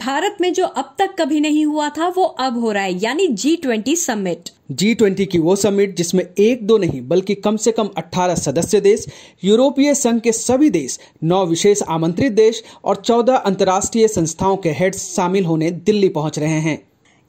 भारत में जो अब तक कभी नहीं हुआ था वो अब हो रहा है यानी G twenty summit G twenty की वो समिट जिसमें एक दो नहीं बल्कि कम से कम 18 सदस्य देश यूरोपीय संघ के सभी देश नौ विशेष आमंत्रित देश और 14 अंतर्राष्ट्रीय संस्थाओं के हेड शामिल होने दिल्ली पहुंच रहे हैं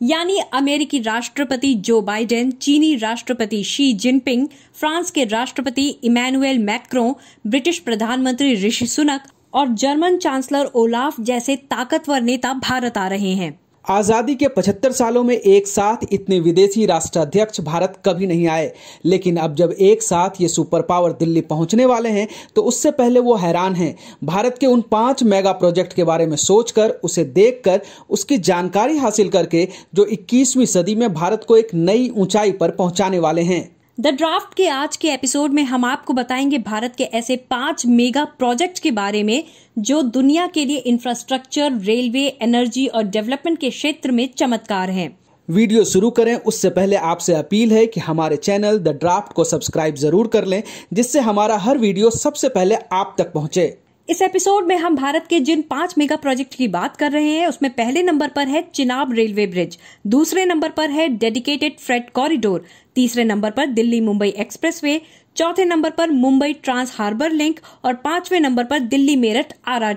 यानी अमेरिकी राष्ट्रपति जो बाइडेन चीनी राष्ट्रपति शी जिनपिंग फ्रांस के राष्ट्रपति इमैनुएल मैक्रो ब्रिटिश प्रधानमंत्री ऋषि सुनक और जर्मन चांसलर ओलाफ जैसे ताकतवर नेता भारत आ रहे हैं आज़ादी के 75 सालों में एक साथ इतने विदेशी राष्ट्राध्यक्ष भारत कभी नहीं आए लेकिन अब जब एक साथ ये सुपर पावर दिल्ली पहुंचने वाले हैं तो उससे पहले वो हैरान हैं भारत के उन पांच मेगा प्रोजेक्ट के बारे में सोचकर उसे देखकर उसकी जानकारी हासिल करके जो 21वीं सदी में भारत को एक नई ऊंचाई पर पहुंचाने वाले हैं द ड्राफ्ट के आज के एपिसोड में हम आपको बताएंगे भारत के ऐसे पांच मेगा प्रोजेक्ट के बारे में जो दुनिया के लिए इंफ्रास्ट्रक्चर रेलवे एनर्जी और डेवलपमेंट के क्षेत्र में चमत्कार हैं। वीडियो शुरू करें उससे पहले आपसे अपील है कि हमारे चैनल द ड्राफ्ट को सब्सक्राइब जरूर कर लें जिससे हमारा हर वीडियो सबसे पहले आप तक पहुंचे इस एपिसोड में हम भारत के जिन पांच मेगा प्रोजेक्ट की बात कर रहे हैं उसमें पहले नंबर पर है चिनाब रेलवे ब्रिज दूसरे नंबर पर है डेडिकेटेड फ्रेट कॉरिडोर तीसरे नंबर पर दिल्ली मुंबई एक्सप्रेसवे चौथे नंबर पर मुंबई ट्रांस हार्बर लिंक और पांचवें नंबर पर दिल्ली मेरठ आर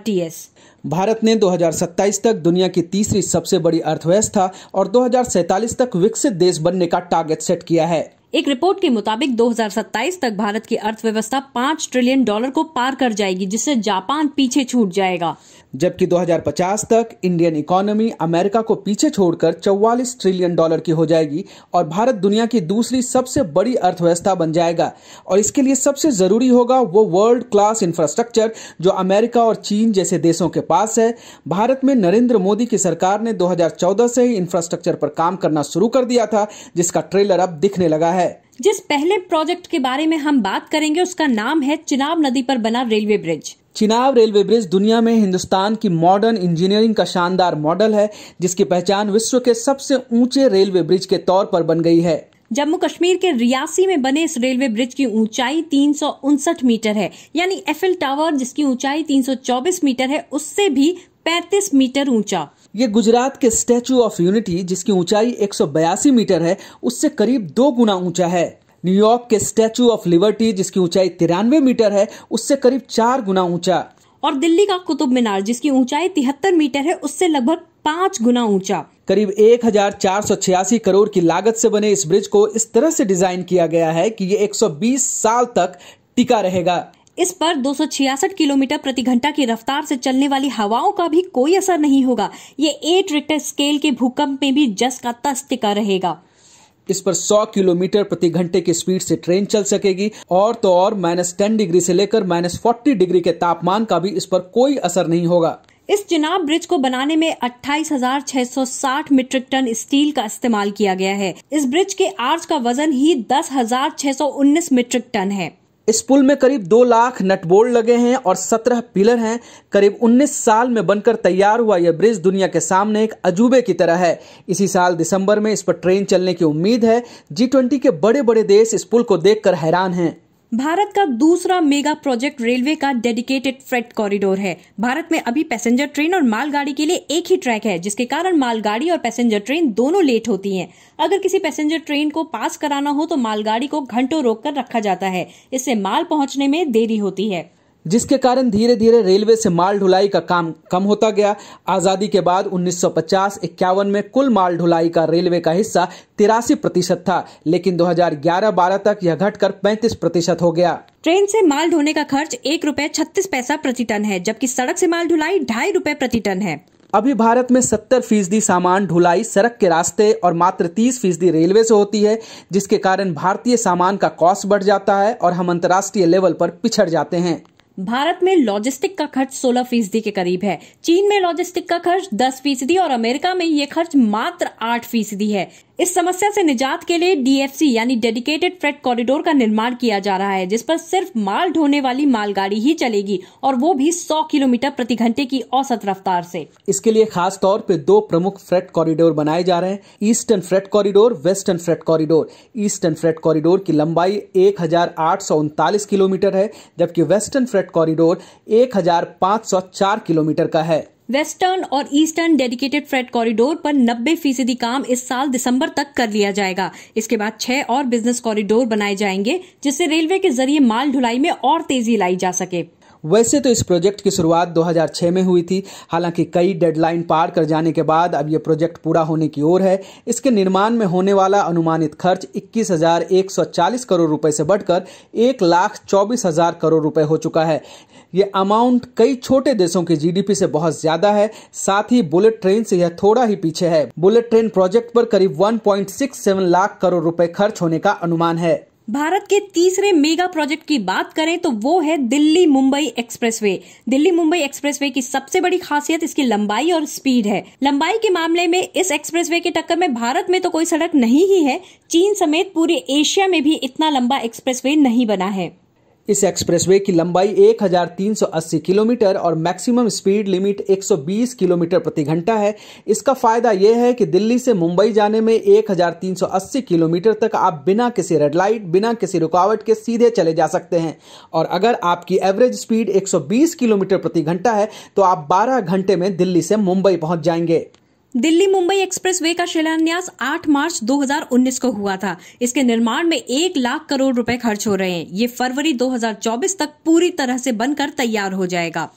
भारत ने 2027 तक दुनिया की तीसरी सबसे बड़ी अर्थव्यवस्था और 2047 तक विकसित देश बनने का टारगेट सेट किया है एक रिपोर्ट के मुताबिक 2027 तक भारत की अर्थव्यवस्था 5 ट्रिलियन डॉलर को पार कर जाएगी जिससे जापान पीछे छूट जाएगा जबकि 2050 तक इंडियन इकोनॉमी अमेरिका को पीछे छोड़कर 44 ट्रिलियन डॉलर की हो जाएगी और भारत दुनिया की दूसरी सबसे बड़ी अर्थव्यवस्था बन जाएगा और इसके लिए सबसे जरूरी होगा वो वर्ल्ड क्लास इंफ्रास्ट्रक्चर जो अमेरिका और चीन जैसे देशों के पास है भारत में नरेंद्र मोदी की सरकार ने 2014 से ही इंफ्रास्ट्रक्चर पर काम करना शुरू कर दिया था जिसका ट्रेलर अब दिखने लगा है जिस पहले प्रोजेक्ट के बारे में हम बात करेंगे उसका नाम है चिनाब नदी पर बना railway bridge Chenab railway bridge दुनिया में हिंदुस्तान की मॉडर्न इंजीनियरिंग का शानदार मॉडल है जिसकी पहचान विश्व के सबसे ऊंचे रेलवे ब्रिज के तौर पर बन गई है जम्मू कश्मीर के रियासी में बने इस रेलवे ब्रिज की ऊंचाई तीन मीटर है यानी एफिल टावर जिसकी ऊंचाई 324 मीटर है उससे भी 35 मीटर ऊंचा ये गुजरात के स्टैचू ऑफ यूनिटी जिसकी ऊंचाई 182 मीटर है उससे करीब दो गुना ऊंचा है न्यूयॉर्क के स्टैचू ऑफ लिबर्टी जिसकी ऊंचाई तिरानवे मीटर है उससे करीब चार गुना ऊंचा और दिल्ली का कुतुब मीनार जिसकी ऊंचाई तिहत्तर मीटर है उससे लगभग पाँच गुना ऊंचा करीब एक करोड़ की लागत से बने इस ब्रिज को इस तरह से डिजाइन किया गया है कि ये 120 साल तक टिका रहेगा इस पर 266 किलोमीटर प्रति घंटा की रफ्तार से चलने वाली हवाओं का भी कोई असर नहीं होगा ये एट रिक्टर स्केल के भूकंप में भी जस का तस्त टिका रहेगा इस पर 100 किलोमीटर प्रति घंटे की स्पीड से ट्रेन चल सकेगी और तो और माइनस टेन डिग्री से लेकर माइनस फोर्टी डिग्री के तापमान का भी इस पर कोई असर नहीं होगा इस चिनाब ब्रिज को बनाने में 28,660 मीट्रिक टन स्टील का इस्तेमाल किया गया है इस ब्रिज के आर्च का वजन ही 10,619 मीट्रिक टन है इस पुल में करीब दो लाख नटबोर्ड लगे हैं और सत्रह पिलर हैं करीब उन्नीस साल में बनकर तैयार हुआ यह ब्रिज दुनिया के सामने एक अजूबे की तरह है इसी साल दिसंबर में इस पर ट्रेन चलने की उम्मीद है जी के बड़े बड़े देश इस पुल को देखकर हैरान हैं भारत का दूसरा मेगा प्रोजेक्ट रेलवे का डेडिकेटेड फ्रेट कॉरिडोर है भारत में अभी पैसेंजर ट्रेन और मालगाड़ी के लिए एक ही ट्रैक है जिसके कारण मालगाड़ी और पैसेंजर ट्रेन दोनों लेट होती हैं। अगर किसी पैसेंजर ट्रेन को पास कराना हो तो मालगाड़ी को घंटों रोक कर रखा जाता है इससे माल पहुंचने में देरी होती है जिसके कारण धीरे धीरे रेलवे से माल ढुलाई का काम कम होता गया आज़ादी के बाद 1950 इक्यावन में कुल माल ढुलाई का रेलवे का हिस्सा तिरासी प्रतिशत था लेकिन 2011-12 तक यह घटकर 35 प्रतिशत हो गया ट्रेन से माल ढोने का खर्च एक रूपए छत्तीस पैसा प्रति टन है जबकि सड़क से माल ढुलाई ढाई रूपए प्रति टन है अभी भारत में 70 फीसदी सामान ढुलाई सड़क के रास्ते और मात्र 30 फीसदी रेलवे से होती है जिसके कारण भारतीय सामान का कॉस्ट बढ़ जाता है और हम अंतर्राष्ट्रीय लेवल पर पिछड़ जाते हैं भारत में लॉजिस्टिक का खर्च 16 फीसदी के करीब है चीन में लॉजिस्टिक का खर्च 10 फीसदी और अमेरिका में ये खर्च मात्र 8 फीसदी है इस समस्या से निजात के लिए डीएफसी यानी डेडिकेटेड फ्रेट कॉरिडोर का निर्माण किया जा रहा है जिस पर सिर्फ माल ढोने वाली मालगाड़ी ही चलेगी और वो भी 100 किलोमीटर प्रति घंटे की औसत रफ्तार से इसके लिए खास तौर पर दो प्रमुख फ्रेट कॉरिडोर बनाए जा रहे हैं eastern freight corridor western freight corridor eastern freight corridor की लंबाई एक किलोमीटर है जबकि वेस्टर्न फ्रेट कॉरिडोर एक किलोमीटर का है वेस्टर्न और ईस्टर्न डेडिकेटेड फ्रेट कॉरिडोर पर 90 फीसदी काम इस साल दिसंबर तक कर लिया जाएगा इसके बाद छह और बिजनेस कॉरिडोर बनाए जाएंगे जिससे रेलवे के जरिए माल ढुलाई में और तेजी लाई जा सके वैसे तो इस प्रोजेक्ट की शुरुआत 2006 में हुई थी हालांकि कई डेडलाइन पार कर जाने के बाद अब यह प्रोजेक्ट पूरा होने की ओर है इसके निर्माण में होने वाला अनुमानित खर्च 21,140 करोड़ रुपए से बढ़कर एक लाख चौबीस हजार करोड़ रुपए हो चुका है ये अमाउंट कई छोटे देशों के जीडीपी से बहुत ज्यादा है साथ ही बुलेट ट्रेन से यह थोड़ा ही पीछे है बुलेट ट्रेन प्रोजेक्ट पर करीब 1.67 लाख करोड़ रुपए खर्च होने का अनुमान है भारत के तीसरे मेगा प्रोजेक्ट की बात करें तो वो है दिल्ली मुंबई एक्सप्रेसवे दिल्ली मुंबई एक्सप्रेसवे की सबसे बड़ी खासियत इसकी लंबाई और स्पीड है लंबाई के मामले में इस एक्सप्रेसवे के टक्कर में भारत में तो कोई सड़क नहीं ही है चीन समेत पूरे एशिया में भी इतना लंबा एक्सप्रेसवे नहीं बना है इस एक्सप्रेसवे की लंबाई 1380 किलोमीटर और मैक्सिमम स्पीड लिमिट 120 किलोमीटर प्रति घंटा है इसका फायदा यह है कि दिल्ली से मुंबई जाने में 1380 किलोमीटर तक आप बिना किसी रेड लाइट बिना किसी रुकावट के सीधे चले जा सकते हैं और अगर आपकी एवरेज स्पीड 120 किलोमीटर प्रति घंटा है तो आप 12 घंटे में दिल्ली से मुंबई पहुंच जाएंगे दिल्ली मुंबई एक्सप्रेस वे का शिलान्यास 8 मार्च 2019 को हुआ था इसके निर्माण में एक लाख करोड़ रुपए खर्च हो रहे हैं ये फरवरी 2024 तक पूरी तरह से बनकर तैयार हो जाएगा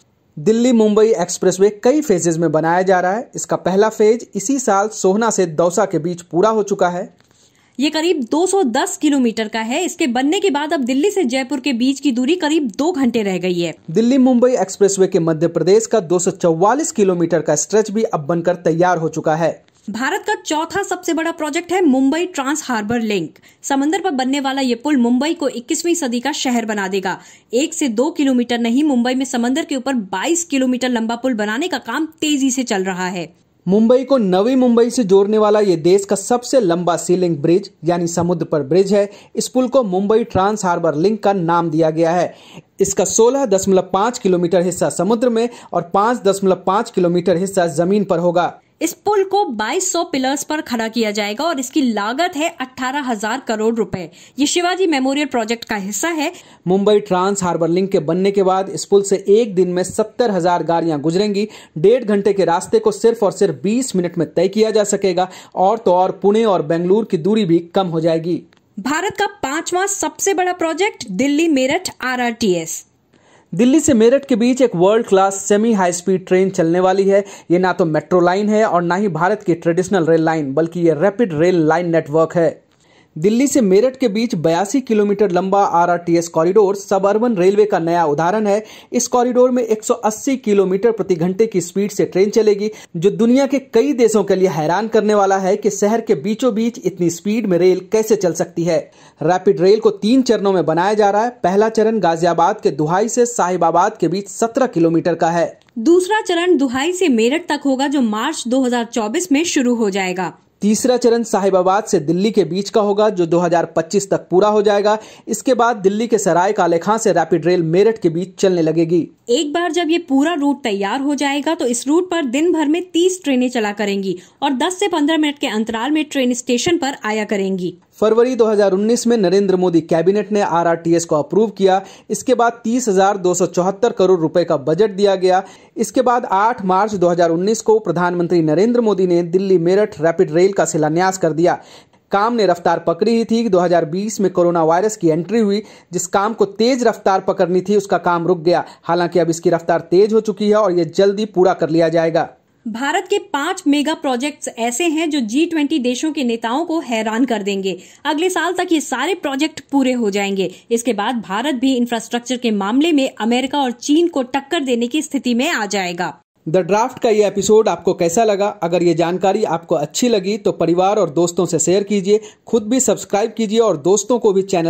दिल्ली मुंबई एक्सप्रेसवे कई फेजेज में बनाया जा रहा है इसका पहला फेज इसी साल सोहना से दौसा के बीच पूरा हो चुका है ये करीब 210 किलोमीटर का है इसके बनने के बाद अब दिल्ली से जयपुर के बीच की दूरी करीब दो घंटे रह गई है दिल्ली मुंबई एक्सप्रेसवे के मध्य प्रदेश का 244 किलोमीटर का स्ट्रेच भी अब बनकर तैयार हो चुका है भारत का चौथा सबसे बड़ा प्रोजेक्ट है मुंबई ट्रांस हार्बर लिंक समंदर पर बनने वाला ये पुल मुंबई को 21वीं सदी का शहर बना देगा एक से दो किलोमीटर नहीं मुंबई में समंदर के ऊपर 22 किलोमीटर लंबा पुल बनाने का काम तेजी से चल रहा है मुंबई को नवी मुंबई से जोड़ने वाला ये देश का सबसे लंबा सीलिंग ब्रिज यानी समुद्र पर ब्रिज है इस पुल को मुंबई ट्रांस हार्बर लिंक का नाम दिया गया है इसका 16.5 किलोमीटर हिस्सा समुद्र में और 5.5 किलोमीटर हिस्सा जमीन पर होगा इस पुल को 2200 पिलर्स पर खड़ा किया जाएगा और इसकी लागत है अठारह हजार करोड़ रुपए ये शिवाजी मेमोरियल प्रोजेक्ट का हिस्सा है मुंबई ट्रांस हार्बर लिंक के बनने के बाद इस पुल से एक दिन में सत्तर हजार गाड़ियां गुजरेंगी डेढ़ घंटे के रास्ते को सिर्फ और सिर्फ बीस मिनट में तय किया जा सकेगा और तो और पुणे और बेंगलुरु की दूरी भी कम हो जाएगी भारत का पांचवा सबसे बड़ा प्रोजेक्ट दिल्ली मेरठ आर दिल्ली से मेरठ के बीच एक world class semi high speed train चलने वाली है ये ना तो मेट्रो लाइन है और ना ही भारत की ट्रेडिशनल रेल लाइन बल्कि ये रैपिड रेल लाइन नेटवर्क है दिल्ली से मेरठ के बीच बयासी किलोमीटर लंबा RRTS corridor suburban railway का नया उदाहरण है इस कॉरिडोर में 180 किलोमीटर प्रति घंटे की स्पीड से ट्रेन चलेगी जो दुनिया के कई देशों के लिए हैरान करने वाला है कि शहर के बीचों बीच इतनी स्पीड में रेल कैसे चल सकती है रैपिड रेल को तीन चरणों में बनाया जा रहा है पहला चरण गाजियाबाद के दुहाई से साहिबाबाद के बीच सत्रह किलोमीटर का है दूसरा चरण दुहाई से मेरठ तक होगा जो मार्च 2024 में शुरू हो जाएगा तीसरा चरण साहिबाबाद से दिल्ली के बीच का होगा जो 2025 तक पूरा हो जाएगा इसके बाद दिल्ली के सराय काले खां से रैपिड रेल मेरठ के बीच चलने लगेगी एक बार जब ये पूरा रूट तैयार हो जाएगा तो इस रूट पर दिन भर में 30 ट्रेनें चला करेंगी और 10 से 15 मिनट के अंतराल में ट्रेन स्टेशन पर आया करेंगी फरवरी 2019 में नरेंद्र मोदी कैबिनेट ने आरआरटीएस को अप्रूव किया इसके बाद तीस करोड़ रुपए का बजट दिया गया इसके बाद 8 मार्च 2019 को प्रधानमंत्री नरेंद्र मोदी ने दिल्ली मेरठ रैपिड रेल का शिलान्यास कर दिया काम ने रफ्तार पकड़ी ही थी 2020 में कोरोना वायरस की एंट्री हुई जिस काम को तेज रफ्तार पकड़नी थी उसका काम रुक गया हालांकि अब इसकी रफ्तार तेज हो चुकी है और यह जल्दी पूरा कर लिया जाएगा भारत के पांच मेगा प्रोजेक्ट्स ऐसे हैं जो जी ट्वेंटी देशों के नेताओं को हैरान कर देंगे अगले साल तक ये सारे प्रोजेक्ट पूरे हो जाएंगे इसके बाद भारत भी इंफ्रास्ट्रक्चर के मामले में अमेरिका और चीन को टक्कर देने की स्थिति में आ जाएगा द ड्राफ्ट का ये एपिसोड आपको कैसा लगा अगर ये जानकारी आपको अच्छी लगी तो परिवार और दोस्तों से शेयर कीजिए खुद भी सब्सक्राइब कीजिए और दोस्तों को भी चैनल